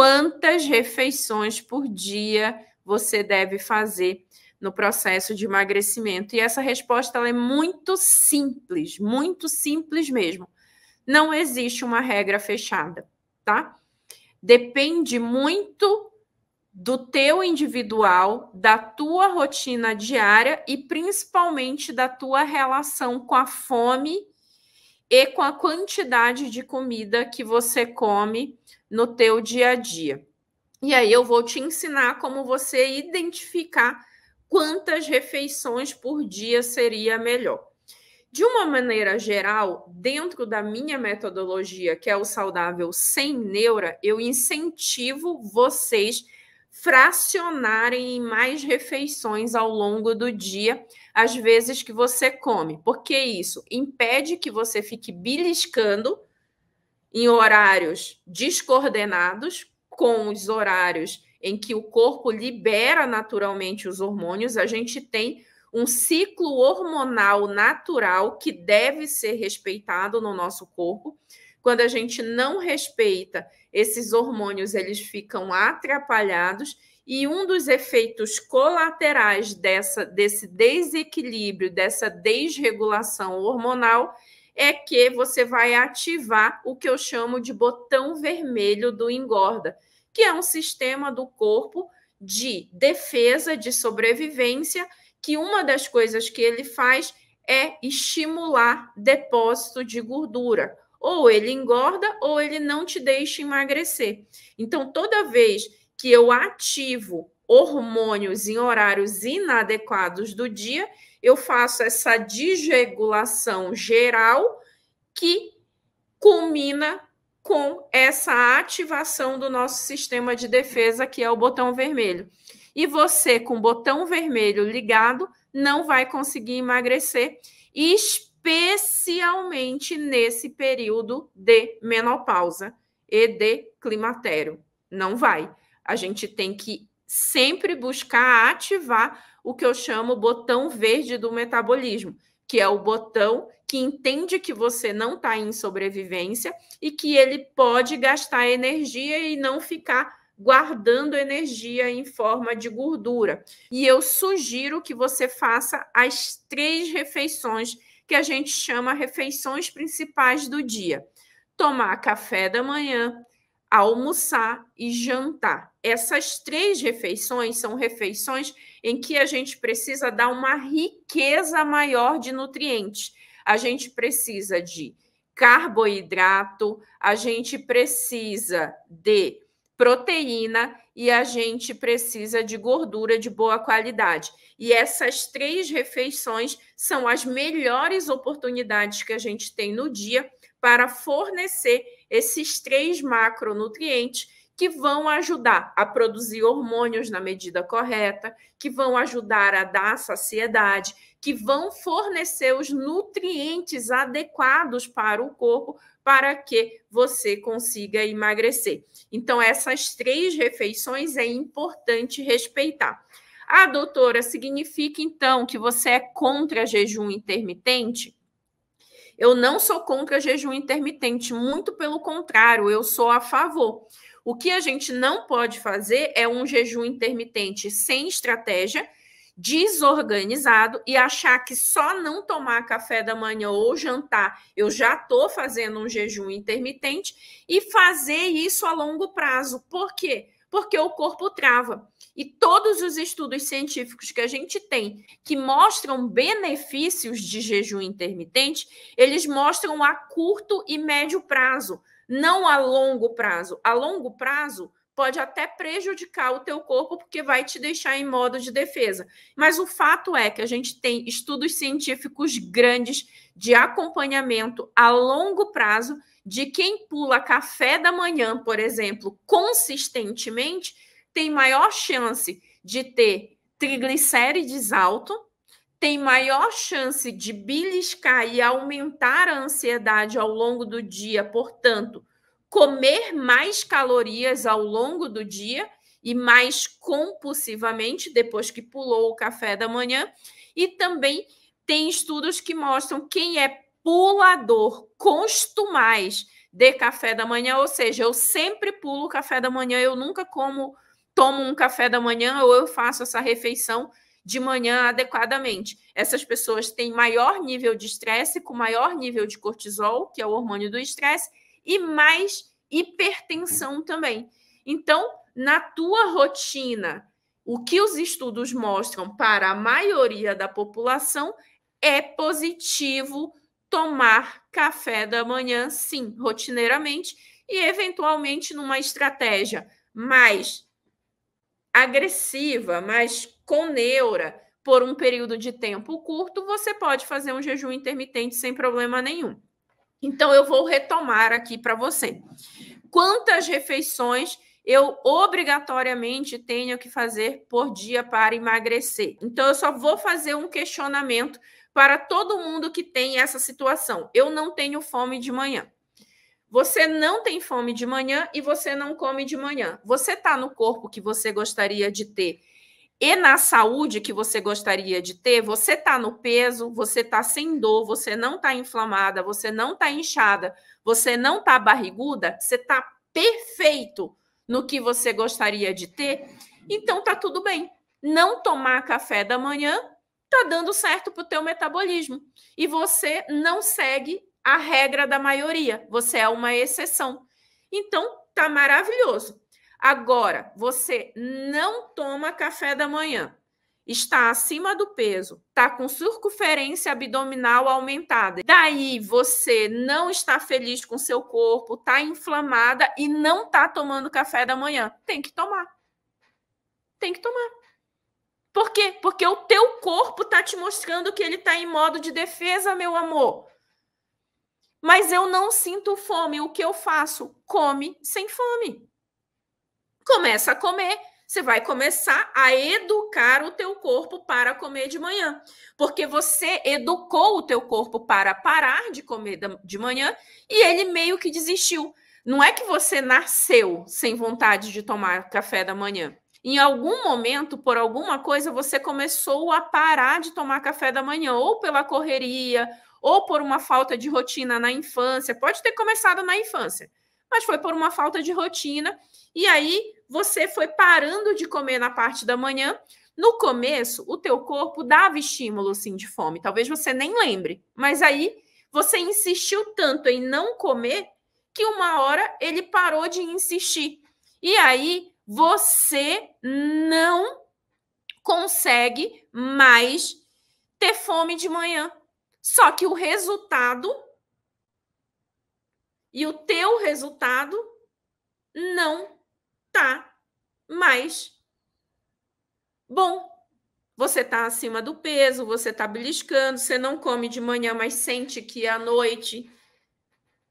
quantas refeições por dia você deve fazer no processo de emagrecimento. E essa resposta é muito simples, muito simples mesmo. Não existe uma regra fechada, tá? Depende muito do teu individual, da tua rotina diária e principalmente da tua relação com a fome e com a quantidade de comida que você come no teu dia a dia. E aí eu vou te ensinar como você identificar quantas refeições por dia seria melhor. De uma maneira geral, dentro da minha metodologia, que é o saudável sem neura, eu incentivo vocês fracionarem em mais refeições ao longo do dia as vezes que você come, porque isso impede que você fique beliscando em horários descoordenados com os horários em que o corpo libera naturalmente os hormônios, a gente tem um ciclo hormonal natural que deve ser respeitado no nosso corpo. Quando a gente não respeita, esses hormônios eles ficam atrapalhados e um dos efeitos colaterais dessa, desse desequilíbrio, dessa desregulação hormonal, é que você vai ativar o que eu chamo de botão vermelho do engorda, que é um sistema do corpo de defesa, de sobrevivência, que uma das coisas que ele faz é estimular depósito de gordura ou ele engorda ou ele não te deixa emagrecer. Então, toda vez que eu ativo hormônios em horários inadequados do dia, eu faço essa desregulação geral que culmina com essa ativação do nosso sistema de defesa, que é o botão vermelho. E você, com o botão vermelho ligado, não vai conseguir emagrecer. E especialmente nesse período de menopausa e de climatério. Não vai. A gente tem que sempre buscar ativar o que eu chamo botão verde do metabolismo, que é o botão que entende que você não está em sobrevivência e que ele pode gastar energia e não ficar guardando energia em forma de gordura. E eu sugiro que você faça as três refeições que a gente chama refeições principais do dia. Tomar café da manhã, almoçar e jantar. Essas três refeições são refeições em que a gente precisa dar uma riqueza maior de nutrientes. A gente precisa de carboidrato, a gente precisa de proteína e a gente precisa de gordura de boa qualidade. E essas três refeições são as melhores oportunidades que a gente tem no dia para fornecer esses três macronutrientes que vão ajudar a produzir hormônios na medida correta, que vão ajudar a dar saciedade, que vão fornecer os nutrientes adequados para o corpo, para que você consiga emagrecer. Então, essas três refeições é importante respeitar. Ah, doutora, significa então que você é contra jejum intermitente? Eu não sou contra jejum intermitente, muito pelo contrário, eu sou a favor. O que a gente não pode fazer é um jejum intermitente sem estratégia desorganizado e achar que só não tomar café da manhã ou jantar eu já estou fazendo um jejum intermitente e fazer isso a longo prazo. Por quê? Porque o corpo trava. E todos os estudos científicos que a gente tem que mostram benefícios de jejum intermitente, eles mostram a curto e médio prazo, não a longo prazo. A longo prazo, pode até prejudicar o teu corpo porque vai te deixar em modo de defesa. Mas o fato é que a gente tem estudos científicos grandes de acompanhamento a longo prazo de quem pula café da manhã, por exemplo, consistentemente, tem maior chance de ter triglicérides alto, tem maior chance de beliscar e aumentar a ansiedade ao longo do dia, portanto, comer mais calorias ao longo do dia e mais compulsivamente depois que pulou o café da manhã. E também tem estudos que mostram quem é pulador costumais de café da manhã, ou seja, eu sempre pulo o café da manhã, eu nunca como, tomo um café da manhã ou eu faço essa refeição de manhã adequadamente. Essas pessoas têm maior nível de estresse, com maior nível de cortisol, que é o hormônio do estresse, e mais hipertensão também. Então, na tua rotina, o que os estudos mostram para a maioria da população é positivo tomar café da manhã, sim, rotineiramente e eventualmente numa estratégia mais agressiva, mais neura por um período de tempo curto, você pode fazer um jejum intermitente sem problema nenhum. Então, eu vou retomar aqui para você. Quantas refeições eu obrigatoriamente tenho que fazer por dia para emagrecer? Então, eu só vou fazer um questionamento para todo mundo que tem essa situação. Eu não tenho fome de manhã. Você não tem fome de manhã e você não come de manhã. Você está no corpo que você gostaria de ter e na saúde que você gostaria de ter, você está no peso, você está sem dor, você não está inflamada, você não está inchada, você não está barriguda, você está perfeito no que você gostaria de ter, então tá tudo bem. Não tomar café da manhã tá dando certo para o teu metabolismo e você não segue a regra da maioria, você é uma exceção. Então tá maravilhoso. Agora, você não toma café da manhã, está acima do peso, está com circunferência abdominal aumentada. Daí você não está feliz com seu corpo, está inflamada e não está tomando café da manhã. Tem que tomar. Tem que tomar. Por quê? Porque o teu corpo está te mostrando que ele está em modo de defesa, meu amor. Mas eu não sinto fome. O que eu faço? Come sem fome começa a comer, você vai começar a educar o teu corpo para comer de manhã, porque você educou o teu corpo para parar de comer de manhã e ele meio que desistiu. Não é que você nasceu sem vontade de tomar café da manhã. Em algum momento, por alguma coisa, você começou a parar de tomar café da manhã, ou pela correria, ou por uma falta de rotina na infância. Pode ter começado na infância mas foi por uma falta de rotina. E aí você foi parando de comer na parte da manhã. No começo, o teu corpo dava estímulo assim de fome, talvez você nem lembre, mas aí você insistiu tanto em não comer que uma hora ele parou de insistir. E aí você não consegue mais ter fome de manhã. Só que o resultado e o teu resultado não tá mais bom. Você tá acima do peso, você tá beliscando, você não come de manhã, mas sente que à noite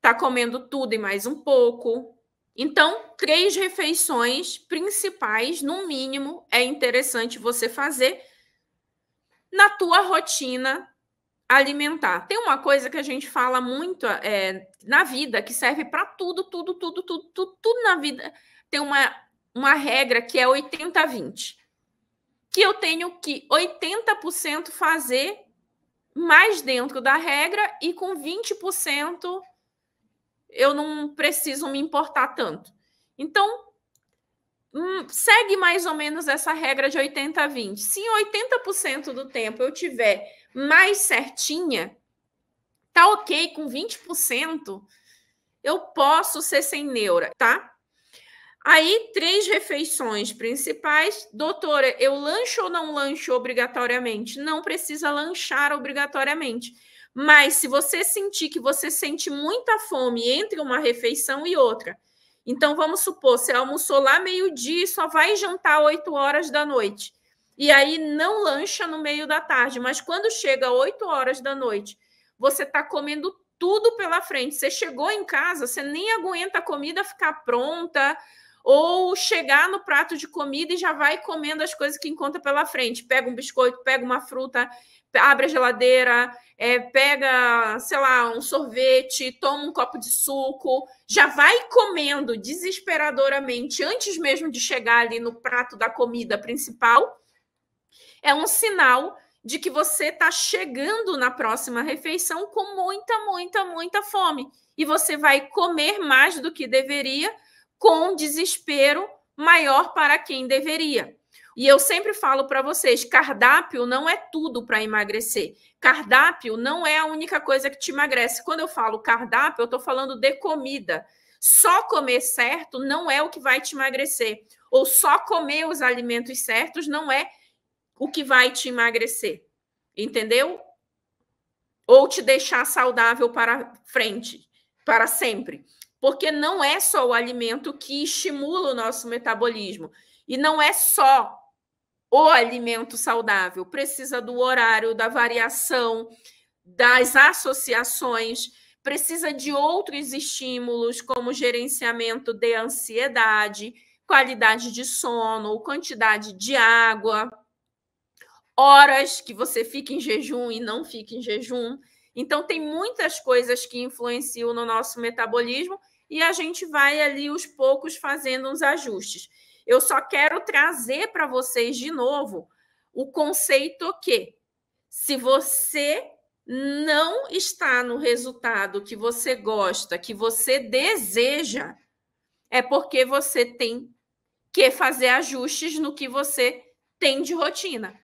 tá comendo tudo e mais um pouco. Então, três refeições principais, no mínimo, é interessante você fazer na tua rotina alimentar. Tem uma coisa que a gente fala muito é, na vida, que serve para tudo, tudo, tudo, tudo, tudo, tudo na vida. Tem uma, uma regra que é 80-20. Que eu tenho que 80% fazer mais dentro da regra e com 20% eu não preciso me importar tanto. Então, Hum, segue mais ou menos essa regra de 80 a 20. Se 80% do tempo eu tiver mais certinha, tá ok com 20%, eu posso ser sem neura, tá? Aí, três refeições principais. Doutora, eu lancho ou não lancho obrigatoriamente? Não precisa lanchar obrigatoriamente. Mas se você sentir que você sente muita fome entre uma refeição e outra, então, vamos supor, você almoçou lá meio-dia e só vai jantar 8 horas da noite. E aí não lancha no meio da tarde, mas quando chega 8 horas da noite, você está comendo tudo pela frente. Você chegou em casa, você nem aguenta a comida ficar pronta, ou chegar no prato de comida e já vai comendo as coisas que encontra pela frente. Pega um biscoito, pega uma fruta, abre a geladeira, é, pega, sei lá, um sorvete, toma um copo de suco, já vai comendo desesperadoramente antes mesmo de chegar ali no prato da comida principal. É um sinal de que você está chegando na próxima refeição com muita, muita, muita fome. E você vai comer mais do que deveria com desespero maior para quem deveria. E eu sempre falo para vocês: cardápio não é tudo para emagrecer. Cardápio não é a única coisa que te emagrece. Quando eu falo cardápio, eu estou falando de comida. Só comer certo não é o que vai te emagrecer. Ou só comer os alimentos certos não é o que vai te emagrecer. Entendeu? Ou te deixar saudável para frente, para sempre porque não é só o alimento que estimula o nosso metabolismo e não é só o alimento saudável, precisa do horário, da variação, das associações, precisa de outros estímulos como gerenciamento de ansiedade, qualidade de sono, quantidade de água, horas que você fica em jejum e não fica em jejum. Então, tem muitas coisas que influenciam no nosso metabolismo e a gente vai ali aos poucos fazendo uns ajustes. Eu só quero trazer para vocês de novo o conceito que se você não está no resultado que você gosta, que você deseja, é porque você tem que fazer ajustes no que você tem de rotina.